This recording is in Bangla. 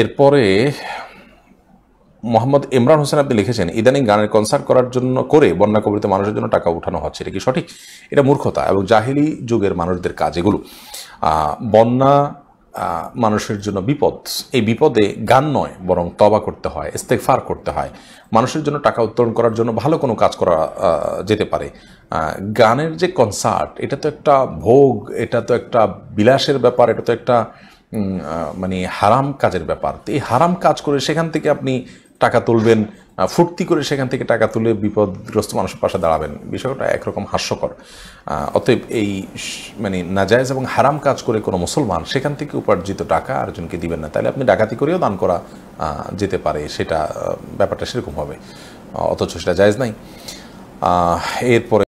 এরপরে মোহাম্মদ ইমরান হোসেন আপনি লিখেছেন ইদানিং গানের কনসার্ট করার জন্য করে বন্যা কবিতে মানুষের জন্য টাকা উঠানো হচ্ছে এটা কি সঠিক এটা মূর্খতা এবং জাহিলি যুগের মানুষদের কাজ এগুলো বন্যা মানুষের জন্য বিপদ এই বিপদে গান নয় বরং তবা করতে হয় ইস্তেকফার করতে হয় মানুষের জন্য টাকা উত্তোলন করার জন্য ভালো কোনো কাজ করা যেতে পারে গানের যে কনসার্ট এটা তো একটা ভোগ এটা তো একটা বিলাসের ব্যাপার এটা তো একটা মানে হারাম কাজের ব্যাপার তো এই হারাম কাজ করে সেখান থেকে আপনি টাকা তুলবেন ফুর্তি করে সেখান থেকে টাকা তুলে বিপদগ্রস্ত মানুষের পাশে দাঁড়াবেন বিষয়টা একরকম হাস্যকর অতএব এই মানে নাজায়জ এবং হারাম কাজ করে কোনো মুসলমান সেখান থেকে উপার্জিত টাকা আরেকজনকে দিবেন না তাহলে আপনি ডাকাতি করেও দান করা যেতে পারে সেটা ব্যাপারটা সেরকম হবে অথচ সেটা জায়জ নাই এরপরে